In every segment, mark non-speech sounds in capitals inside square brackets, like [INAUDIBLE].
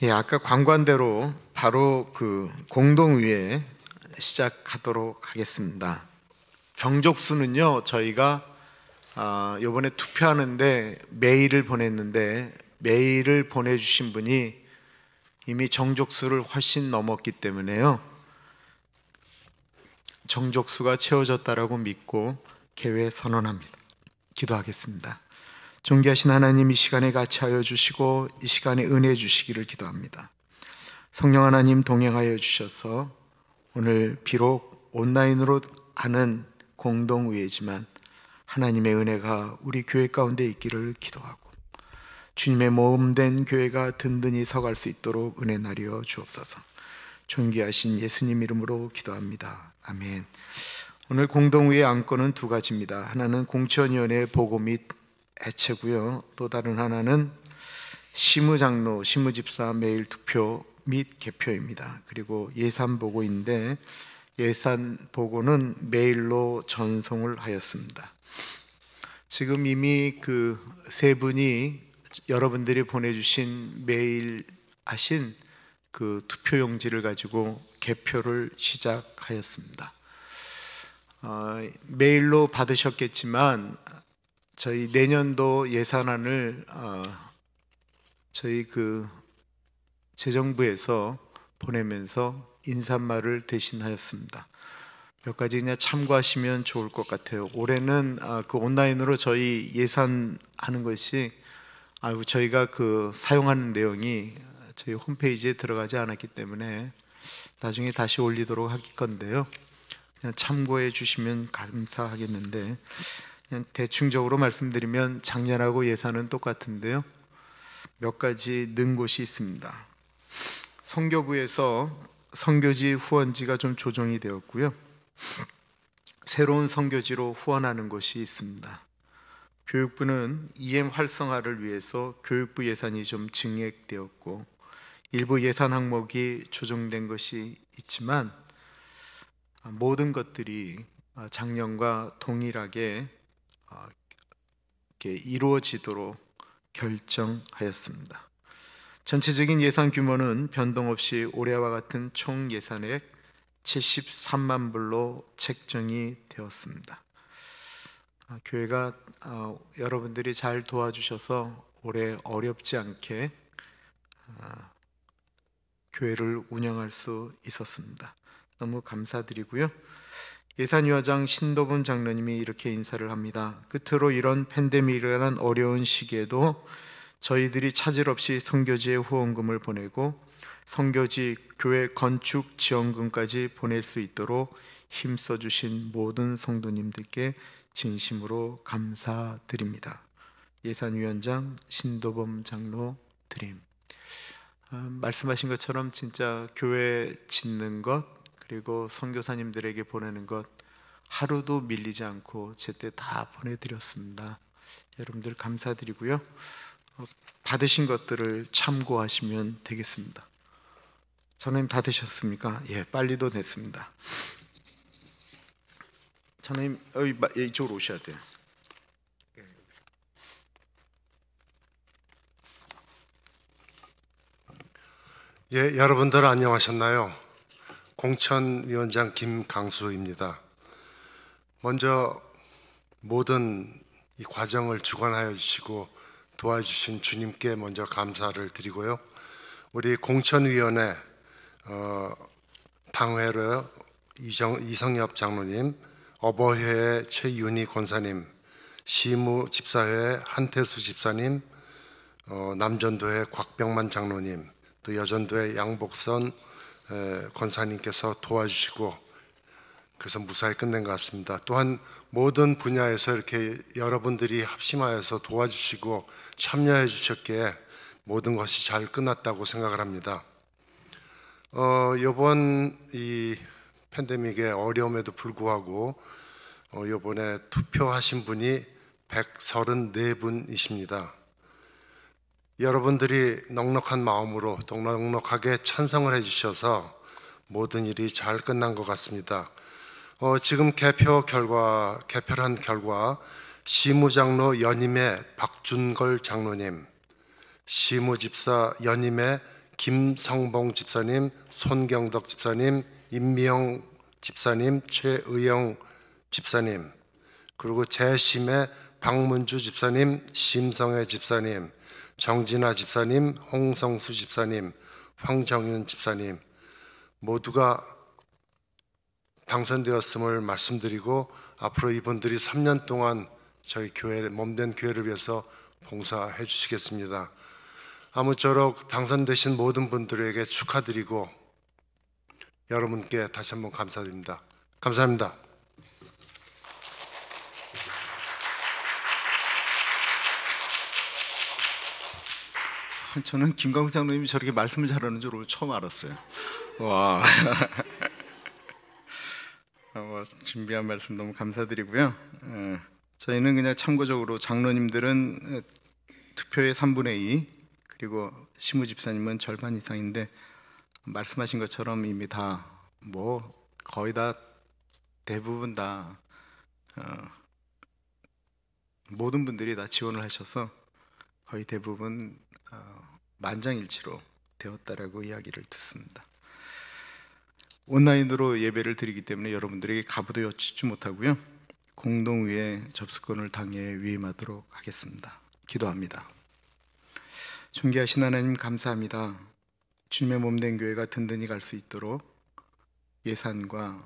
예, 아까 관관대로 바로 그 공동위에 시작하도록 하겠습니다. 병족수는요, 저희가 아, 이번에 투표하는데 메일을 보냈는데 메일을 보내주신 분이 이미 정족수를 훨씬 넘었기 때문에요. 정족수가 채워졌다라고 믿고 개회 선언합니다. 기도하겠습니다. 존귀하신 하나님 이 시간에 같이 하여 주시고 이 시간에 은혜 주시기를 기도합니다. 성령 하나님 동행하여 주셔서 오늘 비록 온라인으로 하는 공동의회지만 하나님의 은혜가 우리 교회 가운데 있기를 기도하고 주님의 모험된 교회가 든든히 서갈 수 있도록 은혜 나리 주옵소서. 존귀하신 예수님 이름으로 기도합니다. 아멘. 오늘 공동의회 안건은 두 가지입니다. 하나는 공천위원회 보고 및 애체고요. 또 다른 하나는 시무장로, 시무집사 매일 투표 및 개표입니다. 그리고 예산 보고인데 예산 보고는 메일로 전송을 하였습니다. 지금 이미 그 세 분이 여러분들이 보내주신 메일 하신 그 투표용지를 가지고 개표를 시작하였습니다. 어, 메일로 받으셨겠지만 저희 내년도 예산안을 어, 저희 그 재정부에서 보내면서 인사말을 대신하였습니다. 몇 가지 그냥 참고하시면 좋을 것 같아요. 올해는 아, 그 온라인으로 저희 예산하는 것이 아이고 저희가 그 사용하는 내용이 저희 홈페이지에 들어가지 않았기 때문에 나중에 다시 올리도록 할 건데요. 그냥 참고해 주시면 감사하겠는데 그냥 대충적으로 말씀드리면 작년하고 예산은 똑같은데요. 몇 가지 는 곳이 있습니다. 성교부에서 성교지 후원지가 좀 조정이 되었고요. 새로운 성교지로 후원하는 것이 있습니다. 교육부는 EM 활성화를 위해서 교육부 예산이 좀 증액되었고 일부 예산 항목이 조정된 것이 있지만 모든 것들이 작년과 동일하게 어, 이루어지도록 결정하였습니다. 전체적인 예산 규모는 변동 없이 올해와 같은 총 예산액 73만 불로 책정이 되었습니다. 아, 교회가 아, 여러분들이 잘 도와주셔서 올해 어렵지 않게 아, 교회를 운영할 수 있었습니다. 너무 감사드리고요. 예산위원장 신도범 장로님이 이렇게 인사를 합니다. 끝으로 이런 팬데믹이라는 어려운 시기에도 저희들이 차질 없이 선교지에 후원금을 보내고 선교지 교회 건축 지원금까지 보낼 수 있도록 힘써 주신 모든 성도님들께 진심으로 감사드립니다. 예산위원장 신도범 장로 드림. 아, 말씀하신 것처럼 진짜 교회 짓는 것 그리고 선교사님들에게 보내는 것 하루도 밀리지 않고 제때 다 보내드렸습니다. 여러분들 감사드리고요. 어, 받으신 것들을 참고하시면 되겠습니다. 전원님 다 되셨습니까? 예, 빨리도 됐습니다. 전원님 어, 예, 이쪽으로 오셔야 돼요. 예, 여러분들 안녕하셨나요? 공천위원장 김강수입니다. 먼저 모든 이 과정을 주관하여 주시고 도와주신 주님께 먼저 감사를 드리고요. 우리 공천위원회 어, 당회로 이정, 이성엽 장로님, 어버회 최윤희 권사님, 시무 집사회 한태수 집사님, 어, 남전도회 곽병만 장로님, 또 여전도회 양복선 권사님께서 도와주시고 그래서 무사히 끝낸 것 같습니다. 또한 모든 분야에서 이렇게 여러분들이 합심하여서 도와주시고 참여해 주셨기에 모든 것이 잘 끝났다고 생각을 합니다. 어, 이번 이 팬데믹의 어려움에도 불구하고 어, 이번에 투표하신 분이 134분이십니다. 여러분들이 넉넉한 마음으로 또 넉넉하게 찬성을 해주셔서 모든 일이 잘 끝난 것 같습니다. 어, 지금 개표 결과 개표한 결과 시무장로 연임의 박준걸 장로님, 시무집사 연임의 김성봉 집사님, 손경덕 집사님, 임미영 집사님, 최의영 집사님, 그리고 재심의 박문주 집사님, 심성애 집사님, 정진아 집사님, 홍성수 집사님, 황정윤 집사님 모두가 당선되었음을 말씀드리고 앞으로 이분들이 3년 동안 저희 교회 몸된 교회를 위해서 봉사해 주시겠습니다. 아무쪼록 당선되신 모든 분들에게 축하드리고 여러분께 다시 한번 감사드립니다. 감사합니다. 아, 저는 김광수 장로님이 저렇게 말씀을 잘하는 줄 오늘 처음 알았어요. 와. [LAUGHS] 어, 뭐, 준비한 말씀 너무 감사드리고요. 예, 저희는 그냥 참고적으로 장로님들은 예, 투표의 3분의 2 그리고 시무 집사님은 절반 이상인데 말씀하신 것처럼 이미 다 뭐 거의 다 대부분 다 어, 모든 분들이 다 지원을 하셔서 거의 대부분 어, 만장일치로 되었다라고 이야기를 듣습니다. 온라인으로 예배를 드리기 때문에 여러분들에게 가부도 여쭙지 못하고요. 공동의회 접수권을 당해 위임하도록 하겠습니다. 기도합니다. 존귀하신 하나님 감사합니다. 주님의 몸된 교회가 든든히 갈 수 있도록 예산과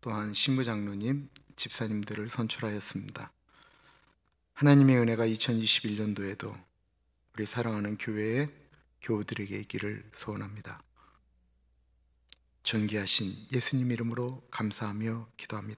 또한 신부장로님, 집사님들을 선출하였습니다. 하나님의 은혜가 2021년도에도 우리 사랑하는 교회의 교우들에게 있기를 소원합니다. 존귀하신 예수님 이름으로 감사하며 기도합니다.